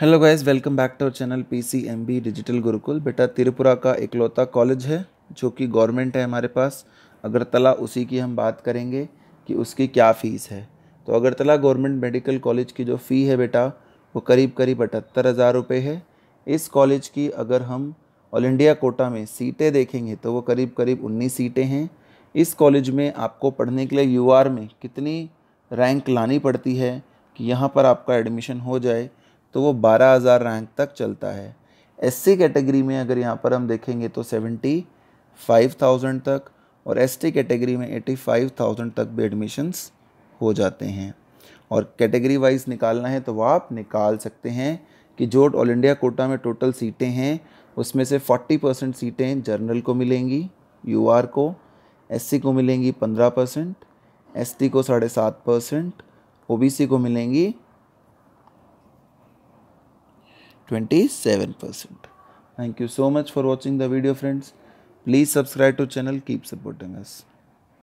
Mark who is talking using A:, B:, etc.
A: Hello guys welcome back to our channel PCMB digital Gurukul बेटा त्रिपुरा का इकलौता कॉलेज है जो कि गवर्नमेंट है हमारे पास अगरतला उसी की हम बात करेंगे कि उसकी क्या फ़ीस है तो अगरतला गवर्नमेंट मेडिकल कॉलेज की जो फ़ी है बेटा वो करीब करीब अठहत्तर हज़ार रुपये है इस कॉलेज की अगर हम ऑल इंडिया कोटा में सीटें देखेंगे तो वो करीब करीब उन्नीस सीटें हैं इस कॉलेज में आपको पढ़ने के लिए यू में कितनी रैंक लानी पड़ती है कि यहाँ पर आपका एडमिशन हो जाए तो वो बारह हज़ार रैंक तक चलता है एससी कैटेगरी में अगर यहाँ पर हम देखेंगे तो सेवेंटी फाइव थाउजेंड तक और एसटी कैटेगरी में एटी फाइव थाउजेंड तक भी एडमिशन्स हो जाते हैं और कैटेगरी वाइज निकालना है तो वह आप निकाल सकते हैं कि जो ऑल इंडिया कोटा में टोटल सीटें हैं उसमें से 40 परसेंट सीटें जर्नल को मिलेंगी यू को एस को मिलेंगी 15 परसेंट एस को साढ़े सात परसेंट ओ को मिलेंगी 27%. Thank you so much for watching the video friends. Please subscribe to channel. Keep supporting us.